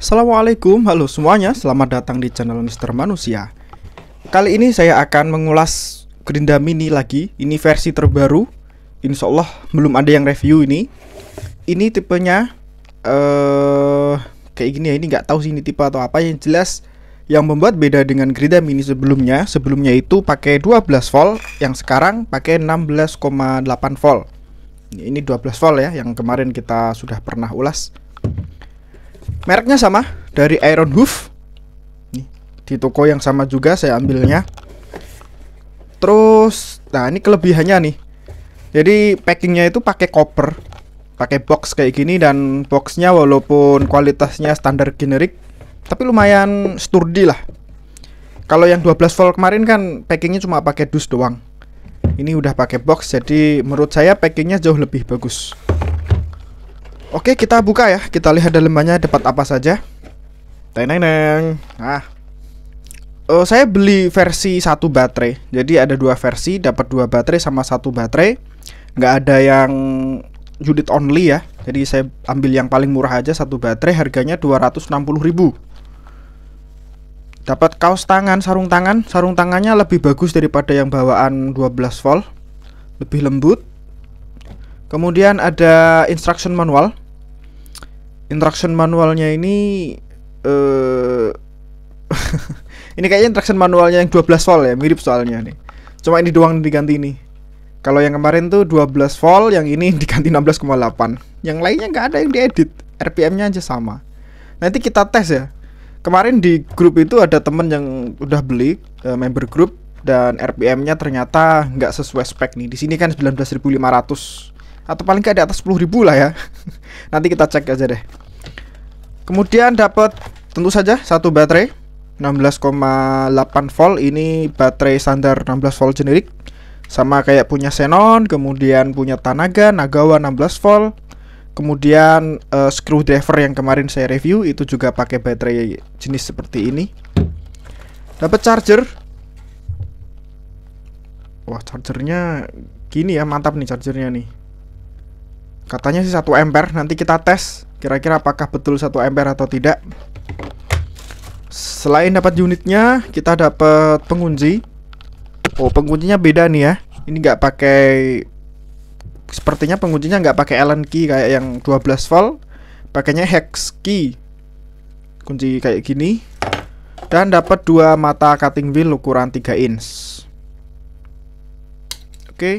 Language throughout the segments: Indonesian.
Assalamualaikum, halo semuanya, selamat datang di channel Mister Manusia Kali ini saya akan mengulas Gerinda Mini lagi, ini versi terbaru Insya Allah belum ada yang review ini Ini tipenya uh, kayak gini ya, ini nggak tahu sih ini tipe atau apa Yang jelas yang membuat beda dengan Gerinda Mini sebelumnya Sebelumnya itu pakai 12 volt, yang sekarang pakai 16,8 volt Ini 12 volt ya, yang kemarin kita sudah pernah ulas mereknya sama dari Iron Hoof nih di toko yang sama juga saya ambilnya terus nah ini kelebihannya nih jadi packingnya itu pakai koper pakai box kayak gini dan boxnya walaupun kualitasnya standar generik tapi lumayan sturdy lah kalau yang 12 volt kemarin kan packingnya cuma pakai dus doang ini udah pakai box jadi menurut saya packingnya jauh lebih bagus Oke, kita buka ya. Kita lihat dalamnya dapat apa saja. Teneng neng. Nah. Uh, saya beli versi satu baterai. Jadi ada dua versi, dapat dua baterai sama satu baterai. Nggak ada yang unit only ya. Jadi saya ambil yang paling murah aja satu baterai harganya ribu. Dapat kaos tangan, sarung tangan. Sarung tangannya lebih bagus daripada yang bawaan 12 volt. Lebih lembut. Kemudian ada instruction manual interaction manualnya ini uh, ini kayaknya interaction manualnya yang 12 volt ya, mirip soalnya nih. Cuma ini doang diganti ini. Kalau yang kemarin tuh 12 volt, yang ini diganti 16,8. Yang lainnya nggak ada yang diedit, RPM-nya aja sama. Nanti kita tes ya. Kemarin di grup itu ada temen yang udah beli uh, member grup dan RPM-nya ternyata nggak sesuai spek nih. Di sini kan 19.500 atau paling nggak di atas sepuluh ribu lah ya nanti kita cek aja deh kemudian dapat tentu saja satu baterai 16,8 volt ini baterai standar 16 volt generik sama kayak punya Xenon kemudian punya Tanaga Nagawa 16 volt kemudian uh, screwdriver yang kemarin saya review itu juga pakai baterai jenis seperti ini dapat charger wah chargernya gini ya mantap nih chargernya nih Katanya sih satu ember nanti kita tes kira-kira apakah betul satu ember atau tidak. Selain dapat unitnya, kita dapat pengunci. Oh, penguncinya beda nih ya. Ini nggak pakai sepertinya penguncinya nggak pakai Allen key kayak yang 12 volt pakainya hex key kunci kayak gini dan dapat dua mata cutting wheel ukuran 3 inch oke okay.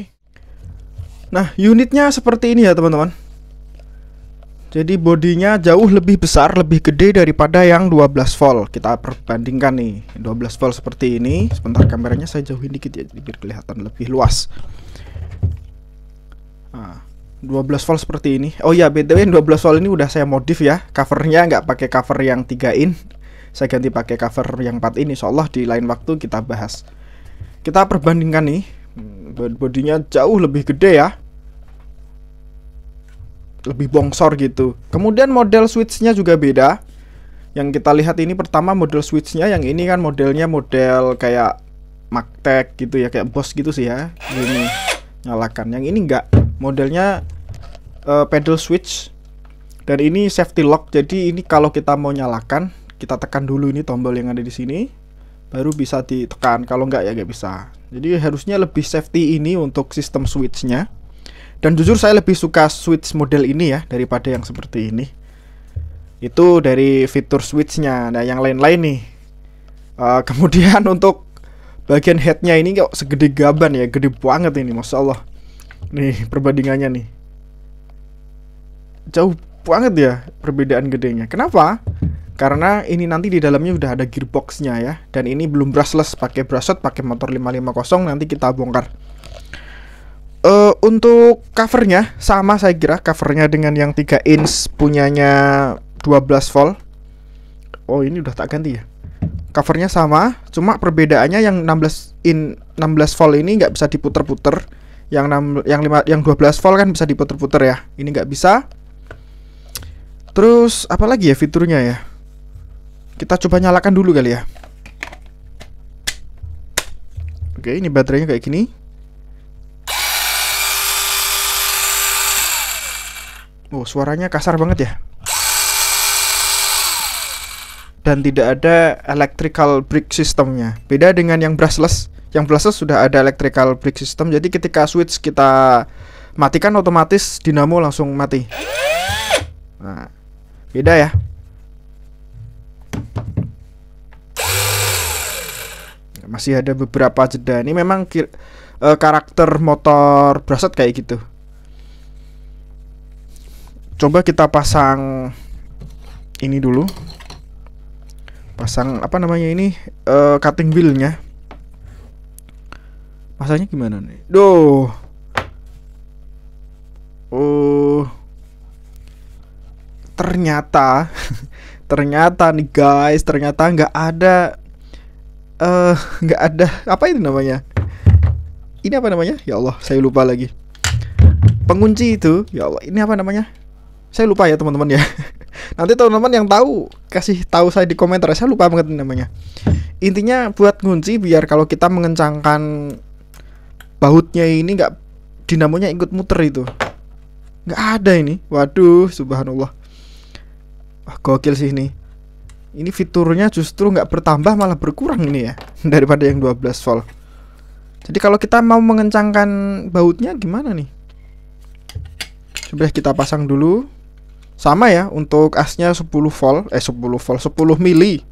Nah, unitnya seperti ini ya, teman-teman. Jadi bodinya jauh lebih besar, lebih gede daripada yang 12 volt. Kita perbandingkan nih, 12 volt seperti ini. Sebentar kameranya saya jauhin dikit ya, jadi biar kelihatan lebih luas. Nah, 12 volt seperti ini. Oh ya, btw 12 volt ini udah saya modif ya. Covernya nggak pakai cover yang 3 in. Saya ganti pakai cover yang 4 in. Insya Allah di lain waktu kita bahas. Kita perbandingkan nih, hmm, bodinya jauh lebih gede ya lebih bongsor gitu. Kemudian model switchnya juga beda. Yang kita lihat ini pertama model switchnya, yang ini kan modelnya model kayak magtek gitu ya, kayak bos gitu sih ya. Ini nyalakan. Yang ini enggak, modelnya uh, pedal switch. Dan ini safety lock. Jadi ini kalau kita mau nyalakan, kita tekan dulu ini tombol yang ada di sini, baru bisa ditekan. Kalau enggak ya enggak bisa. Jadi harusnya lebih safety ini untuk sistem switchnya. Dan jujur saya lebih suka switch model ini ya daripada yang seperti ini. Itu dari fitur switchnya. Nah yang lain-lain nih. Uh, kemudian untuk bagian headnya ini kok segede gaban ya, gede banget ini, masya Allah. Nih perbandingannya nih. Jauh banget ya perbedaan gedenya. Kenapa? karena ini nanti di dalamnya udah ada gearboxnya ya dan ini belum brushless pakai brushless pakai motor 550 nanti kita bongkar Uh, untuk covernya sama saya kira covernya dengan yang 3 inch punyanya 12 volt. Oh ini udah tak ganti ya. Covernya sama, cuma perbedaannya yang 16 in 16 volt ini nggak bisa diputer-puter. Yang 6 yang 5 yang 12 volt kan bisa diputer-puter ya. Ini nggak bisa. Terus apa lagi ya fiturnya ya? Kita coba nyalakan dulu kali ya. Oke, ini baterainya kayak gini. Oh, suaranya kasar banget ya. Dan tidak ada electrical brake systemnya. Beda dengan yang brushless. Yang brushless sudah ada electrical brake system. Jadi ketika switch kita matikan otomatis dinamo langsung mati. Nah, beda ya. Masih ada beberapa jeda. Ini memang eh, karakter motor brushless kayak gitu coba kita pasang ini dulu pasang apa namanya ini uh, cutting wheelnya Pasangnya gimana nih doh oh ternyata ternyata nih guys ternyata nggak ada nggak uh, eh, nggak ada apa ini namanya ini apa namanya ya Allah saya lupa lagi pengunci itu ya Allah ini apa namanya saya lupa ya teman-teman ya. Nanti teman-teman yang tahu kasih tahu saya di komentar. Ya. Saya lupa banget namanya. Intinya buat kunci biar kalau kita mengencangkan bautnya ini nggak dinamonya ikut muter itu. Nggak ada ini. Waduh, subhanallah. Wah, gokil sih ini. Ini fiturnya justru nggak bertambah malah berkurang ini ya daripada yang 12 volt. Jadi kalau kita mau mengencangkan bautnya gimana nih? Coba kita pasang dulu sama ya untuk asnya 10 volt eh 10 volt 10 mili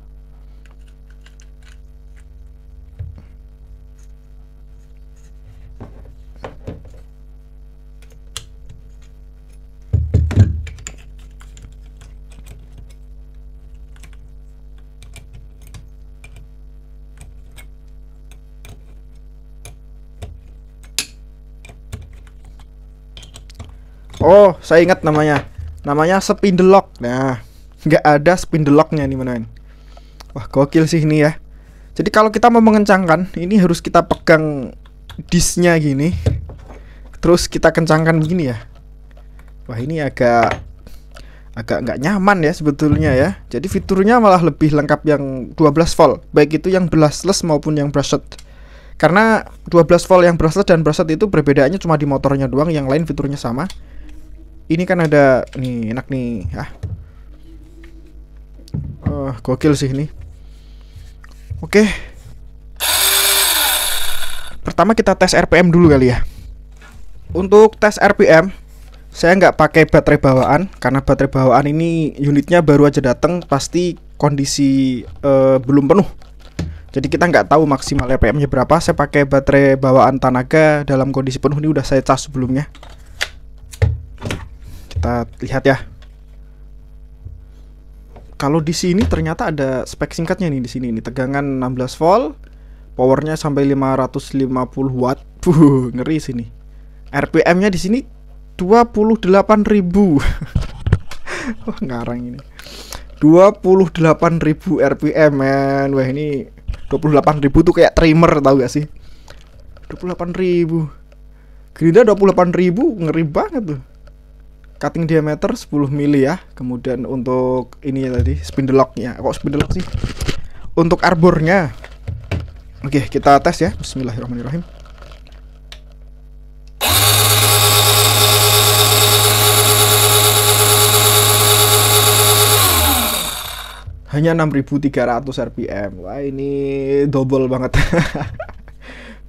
Oh, saya ingat namanya namanya spindle lock nah nggak ada spindle locknya nih menain wah gokil sih ini ya jadi kalau kita mau mengencangkan ini harus kita pegang disnya gini terus kita kencangkan begini ya wah ini agak agak nggak nyaman ya sebetulnya ya jadi fiturnya malah lebih lengkap yang 12 volt baik itu yang brushless maupun yang brushed karena 12 volt yang brushless dan brushed itu perbedaannya cuma di motornya doang yang lain fiturnya sama ini kan ada nih enak nih. Ah. Uh, gokil sih ini. Oke. Okay. Pertama kita tes RPM dulu kali ya. Untuk tes RPM saya nggak pakai baterai bawaan karena baterai bawaan ini unitnya baru aja datang pasti kondisi uh, belum penuh jadi kita nggak tahu maksimal RPM-nya berapa. Saya pakai baterai bawaan Tanaga dalam kondisi penuh ini udah saya cas sebelumnya kita lihat ya. Kalau di sini ternyata ada spek singkatnya nih di sini ini tegangan 16 volt, powernya sampai 550 watt. Puh, ngeri sini. RPM-nya di sini 28.000. Wah, ngarang ini. 28.000 RPM, men. Wah, ini 28.000 tuh kayak trimmer tau gak sih? 28.000. Gerinda 28.000 ngeri banget tuh cutting diameter 10 mili ya kemudian untuk ini ya tadi spindle lock locknya kok spindle lock sih untuk arbornya oke kita tes ya Bismillahirrahmanirrahim hanya 6300 rpm wah ini double banget 28000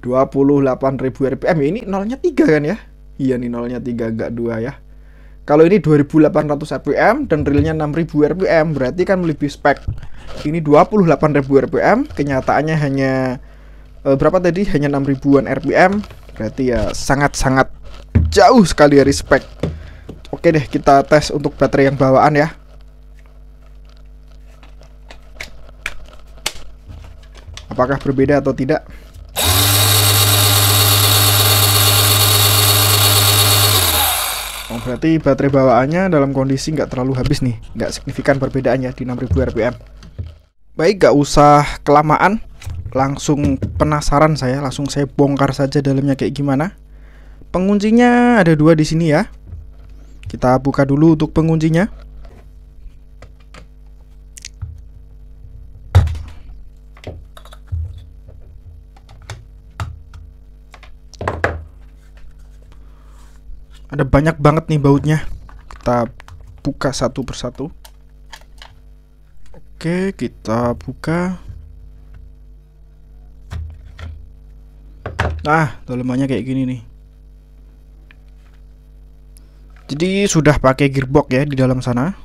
rpm ya, ini nolnya 3 kan ya iya nih nolnya 3 enggak 2 ya kalau ini 2800 RPM dan realnya 6000 RPM, berarti kan lebih spek. Ini 28000 RPM, kenyataannya hanya eh, berapa tadi? Hanya 6000-an RPM. Berarti ya sangat-sangat jauh sekali dari spek. Oke deh, kita tes untuk baterai yang bawaan ya. Apakah berbeda atau tidak? berarti baterai bawaannya dalam kondisi nggak terlalu habis nih nggak signifikan perbedaannya di 6000 rpm baik nggak usah kelamaan langsung penasaran saya langsung saya bongkar saja dalamnya kayak gimana penguncinya ada dua di sini ya kita buka dulu untuk penguncinya Ada banyak banget nih bautnya. Kita buka satu persatu. Oke, kita buka. Nah, dalamnya kayak gini nih. Jadi sudah pakai gearbox ya di dalam sana.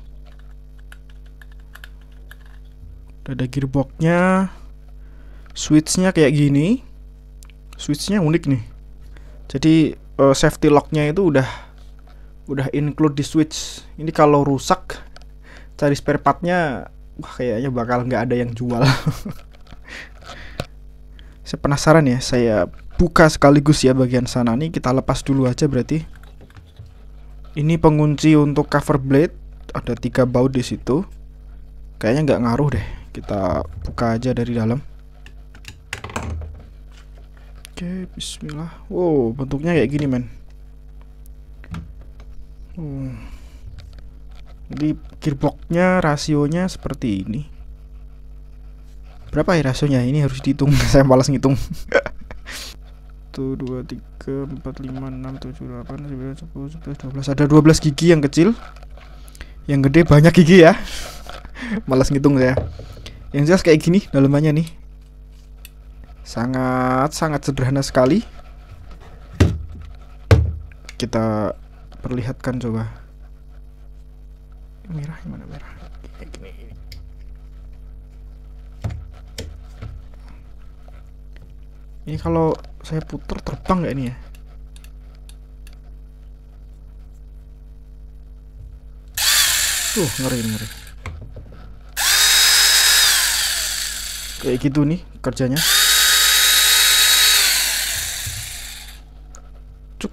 Ada gearboxnya, switchnya kayak gini. Switchnya unik nih. Jadi uh, safety locknya itu udah udah include di switch ini kalau rusak cari spare partnya wah kayaknya bakal nggak ada yang jual saya penasaran ya saya buka sekaligus ya bagian sana nih kita lepas dulu aja berarti ini pengunci untuk cover blade ada tiga baut di situ kayaknya nggak ngaruh deh kita buka aja dari dalam Oke, okay, bismillah. Wow, bentuknya kayak gini, men. Hmm. Jadi gearboxnya rasionya seperti ini. Berapa ya rasionya? Ini harus dihitung. Saya malas ngitung. 1 2 3 4 5 6 7 8 9 10 11 12. Ada 12 gigi yang kecil. Yang gede banyak gigi ya. malas ngitung saya. Yang jelas kayak gini dalamannya nih sangat sangat sederhana sekali kita perlihatkan coba merah gimana merah kayak gini ini kalau saya putar terbang nggak ini ya tuh ngeri ngeri kayak gitu nih kerjanya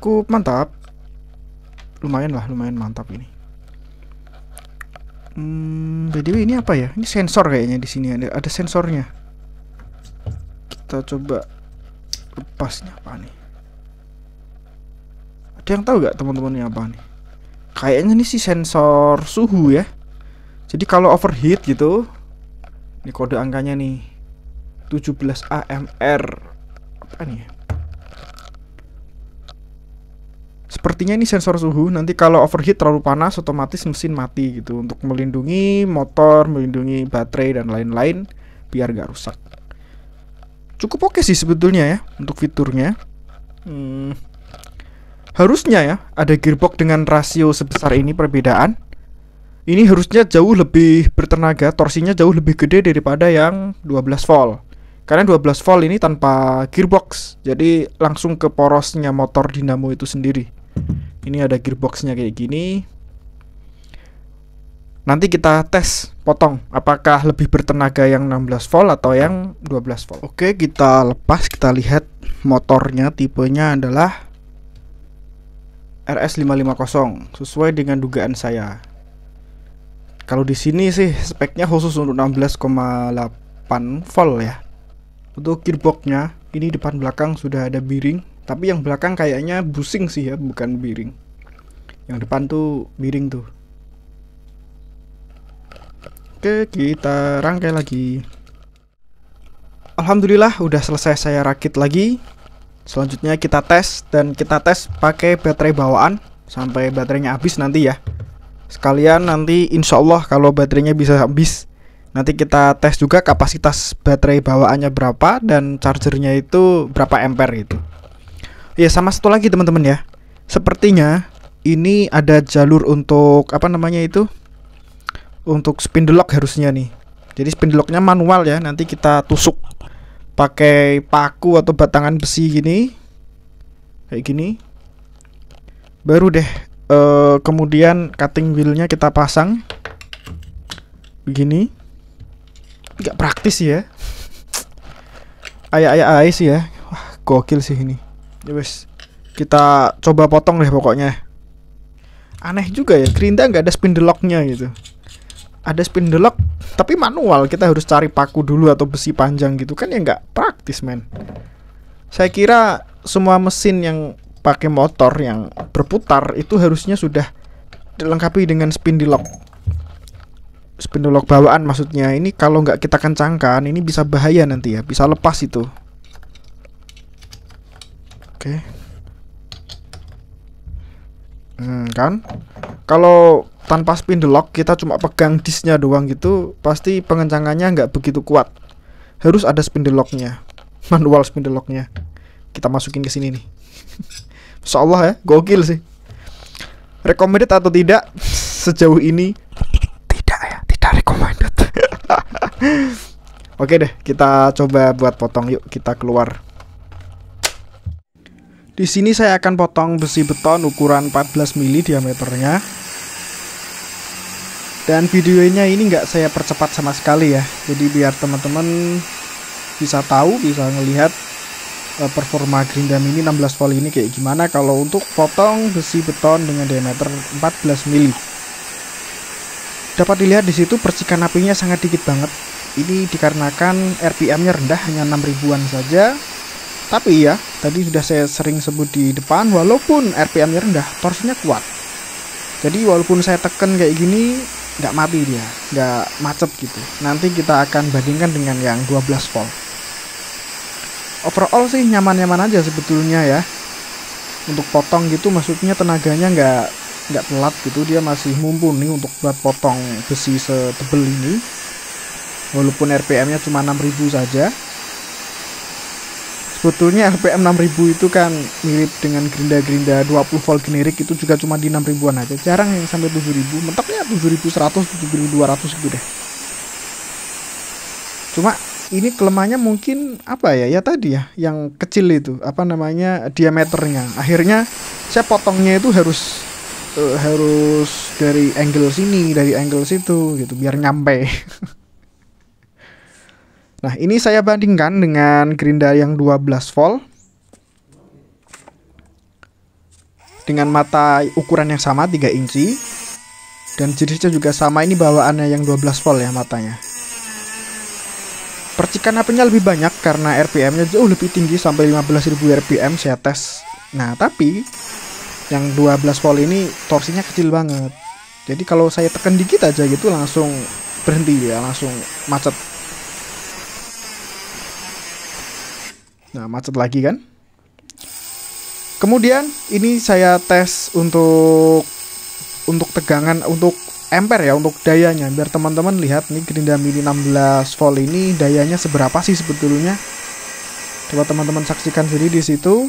cukup mantap lumayan lah lumayan mantap ini hmm, btw ini apa ya ini sensor kayaknya di sini ada ada sensornya kita coba lepasnya apa nih ada yang tahu gak teman-teman ini apa nih kayaknya ini sih sensor suhu ya jadi kalau overheat gitu ini kode angkanya nih 17 AMR apa nih ya? sepertinya ini sensor suhu nanti kalau overheat terlalu panas otomatis mesin mati gitu untuk melindungi motor, melindungi baterai dan lain-lain biar nggak rusak. Cukup oke okay sih sebetulnya ya untuk fiturnya. Hmm, harusnya ya ada gearbox dengan rasio sebesar ini perbedaan. Ini harusnya jauh lebih bertenaga, torsinya jauh lebih gede daripada yang 12 volt. Karena 12 volt ini tanpa gearbox, jadi langsung ke porosnya motor dinamo itu sendiri. Ini ada gearboxnya kayak gini. Nanti kita tes potong apakah lebih bertenaga yang 16 volt atau yang 12 volt. Oke, kita lepas, kita lihat motornya tipenya adalah RS550 sesuai dengan dugaan saya. Kalau di sini sih speknya khusus untuk 16,8 volt ya. Untuk gearboxnya ini depan belakang sudah ada bearing tapi yang belakang kayaknya busing sih ya, bukan biring. Yang depan tuh biring tuh. Oke, kita rangkai lagi. Alhamdulillah udah selesai saya rakit lagi. Selanjutnya kita tes dan kita tes pakai baterai bawaan sampai baterainya habis nanti ya. Sekalian nanti insya Allah kalau baterainya bisa habis Nanti kita tes juga kapasitas baterai bawaannya berapa dan chargernya itu berapa ampere itu ya sama satu lagi teman-teman ya sepertinya ini ada jalur untuk apa namanya itu untuk spindle lock harusnya nih jadi spindle locknya manual ya nanti kita tusuk pakai paku atau batangan besi gini kayak gini baru deh uh, kemudian cutting wheelnya kita pasang begini nggak praktis ya ayah ayah ais ya wah gokil sih ini ya wes kita coba potong deh pokoknya aneh juga ya kerinda nggak ada spindle locknya gitu ada spindle lock tapi manual kita harus cari paku dulu atau besi panjang gitu kan ya nggak praktis men saya kira semua mesin yang pakai motor yang berputar itu harusnya sudah dilengkapi dengan spindle lock spindle lock bawaan maksudnya ini kalau nggak kita kencangkan ini bisa bahaya nanti ya bisa lepas itu Oke. Okay. Hmm, kan? Kalau tanpa spindle lock kita cuma pegang disknya doang gitu, pasti pengencangannya nggak begitu kuat. Harus ada spindle locknya, manual spindle locknya. Kita masukin ke sini nih. Insya Allah ya, gokil sih. Recommended atau tidak sejauh ini? Tidak ya, tidak recommended. Oke deh, kita coba buat potong yuk, kita keluar. Di sini saya akan potong besi beton ukuran 14 mm diameternya. Dan videonya ini nggak saya percepat sama sekali ya. Jadi biar teman-teman bisa tahu, bisa ngelihat eh, performa gerinda mini 16 volt ini kayak gimana kalau untuk potong besi beton dengan diameter 14 mm. Dapat dilihat di situ percikan apinya sangat dikit banget. Ini dikarenakan RPM-nya rendah hanya 6 ribuan saja tapi ya, tadi sudah saya sering sebut di depan, walaupun RPM-nya rendah, torsinya kuat. Jadi walaupun saya tekan kayak gini, nggak mati dia, nggak macet gitu. Nanti kita akan bandingkan dengan yang 12 volt. Overall sih nyaman-nyaman aja sebetulnya ya. Untuk potong gitu maksudnya tenaganya nggak nggak telat gitu dia masih mumpuni untuk buat potong besi setebel ini walaupun RPM-nya cuma 6000 saja sebetulnya RPM 6000 itu kan mirip dengan gerinda-gerinda 20 volt generik itu juga cuma di 6000an aja jarang yang sampai 7000 mentoknya 7100 7200 gitu deh cuma ini kelemahannya mungkin apa ya ya tadi ya yang kecil itu apa namanya diameternya akhirnya saya potongnya itu harus uh, harus dari angle sini dari angle situ gitu biar nyampe Nah, ini saya bandingkan dengan gerinda yang 12 volt dengan mata ukuran yang sama 3 inci dan jenisnya juga sama ini bawaannya yang 12 volt ya matanya percikan apinya lebih banyak karena RPM nya jauh lebih tinggi sampai 15.000 RPM saya tes nah tapi yang 12 volt ini torsinya kecil banget jadi kalau saya tekan dikit aja gitu langsung berhenti ya langsung macet Nah, macet lagi kan? Kemudian ini saya tes untuk untuk tegangan untuk ampere ya untuk dayanya biar teman-teman lihat nih gerinda mini 16 volt ini dayanya seberapa sih sebetulnya coba teman-teman saksikan sendiri di situ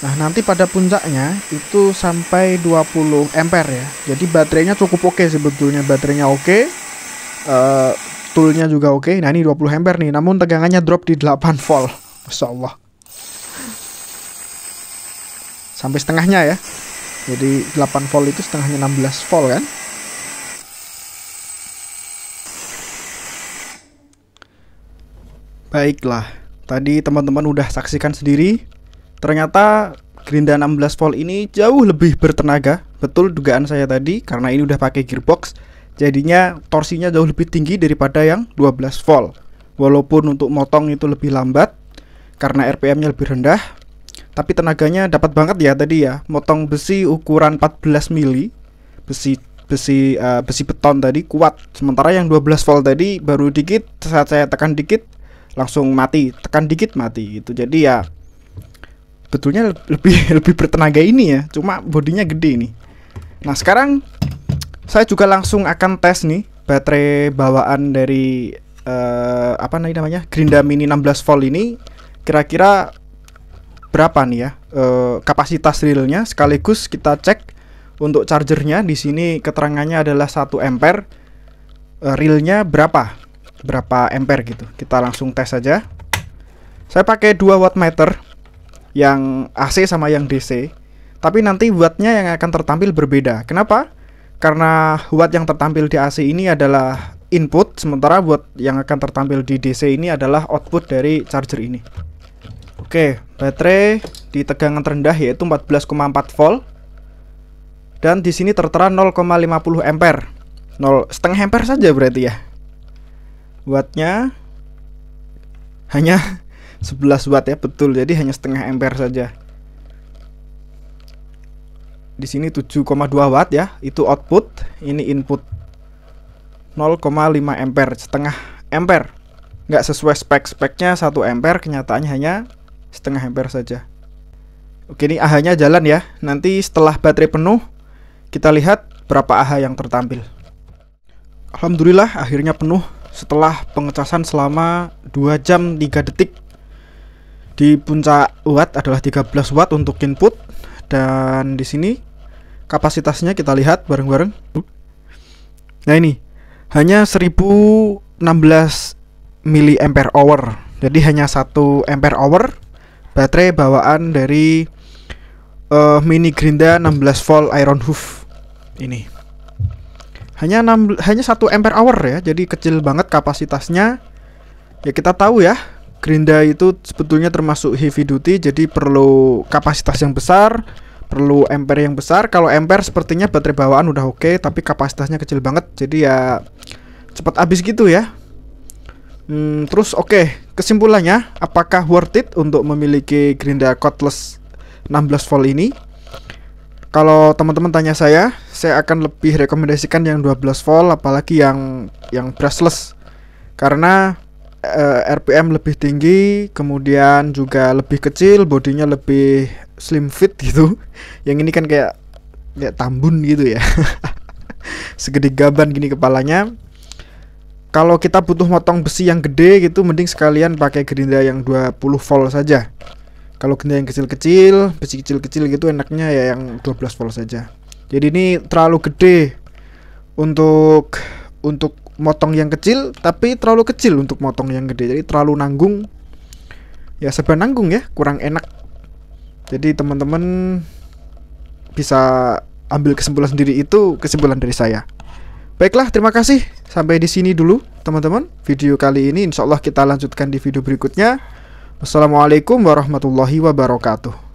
nah nanti pada puncaknya itu sampai 20 ampere ya jadi baterainya cukup oke okay sebetulnya baterainya oke okay. uh, eh, toolnya juga oke okay. nah ini 20 ember nih namun tegangannya drop di 8 volt Masya Allah sampai setengahnya ya jadi 8 volt itu setengahnya 16 volt kan baiklah tadi teman-teman udah saksikan sendiri ternyata gerinda 16 volt ini jauh lebih bertenaga betul dugaan saya tadi karena ini udah pakai gearbox Jadinya torsinya jauh lebih tinggi daripada yang 12 volt. Walaupun untuk motong itu lebih lambat karena RPM-nya lebih rendah, tapi tenaganya dapat banget ya tadi ya. Motong besi ukuran 14 mili, besi besi uh, besi beton tadi kuat. Sementara yang 12 volt tadi baru dikit saat saya tekan dikit langsung mati, tekan dikit mati gitu. Jadi ya betulnya lebih lebih bertenaga ini ya cuma bodinya gede ini nah sekarang saya juga langsung akan tes nih baterai bawaan dari uh, apa namanya Grinda Mini 16 volt ini kira-kira berapa nih ya uh, kapasitas realnya sekaligus kita cek untuk chargernya di sini keterangannya adalah satu ampere uh, realnya berapa berapa ampere gitu kita langsung tes saja saya pakai 2 wattmeter yang AC sama yang DC tapi nanti wattnya yang akan tertampil berbeda kenapa karena watt yang tertampil di AC ini adalah input sementara buat yang akan tertampil di DC ini adalah output dari charger ini Oke baterai di tegangan terendah yaitu 14,4 volt dan di sini tertera 0,50 ampere 0 setengah ampere saja berarti ya wattnya hanya 11 watt ya betul jadi hanya setengah ampere saja di sini 7,2 watt ya itu output ini input 0,5 ampere setengah ampere nggak sesuai spek-speknya 1 ampere kenyataannya hanya setengah ampere saja Oke ini AH-nya jalan ya. Nanti setelah baterai penuh kita lihat berapa AH yang tertampil. Alhamdulillah akhirnya penuh setelah pengecasan selama 2 jam 3 detik. Di puncak watt adalah 13 watt untuk input dan di sini kapasitasnya kita lihat bareng-bareng. Nah ini hanya 1016 ampere hour. Jadi hanya satu ampere hour baterai bawaan dari uh, mini Grinda 16 volt iron hoof ini. Hanya 6, hanya 1 ampere hour ya. Jadi kecil banget kapasitasnya. Ya kita tahu ya gerinda itu sebetulnya termasuk heavy duty jadi perlu kapasitas yang besar perlu ampere yang besar kalau ampere sepertinya baterai bawaan udah oke okay, tapi kapasitasnya kecil banget jadi ya cepat habis gitu ya hmm, terus oke okay, kesimpulannya apakah worth it untuk memiliki gerinda cordless 16 volt ini kalau teman-teman tanya saya, saya akan lebih rekomendasikan yang 12 volt apalagi yang yang brushless. Karena uh, eh, RPM lebih tinggi, kemudian juga lebih kecil, bodinya lebih slim fit gitu. Yang ini kan kayak kayak tambun gitu ya. Segede gaban gini kepalanya. Kalau kita butuh motong besi yang gede gitu mending sekalian pakai gerinda yang 20 volt saja. Kalau gerinda yang kecil-kecil, besi kecil-kecil gitu enaknya ya yang 12 volt saja. Jadi ini terlalu gede untuk untuk motong yang kecil tapi terlalu kecil untuk motong yang gede jadi terlalu nanggung ya sebenarnya nanggung ya kurang enak jadi teman-teman bisa ambil kesimpulan sendiri itu kesimpulan dari saya baiklah terima kasih sampai di sini dulu teman-teman video kali ini insyaallah kita lanjutkan di video berikutnya wassalamualaikum warahmatullahi wabarakatuh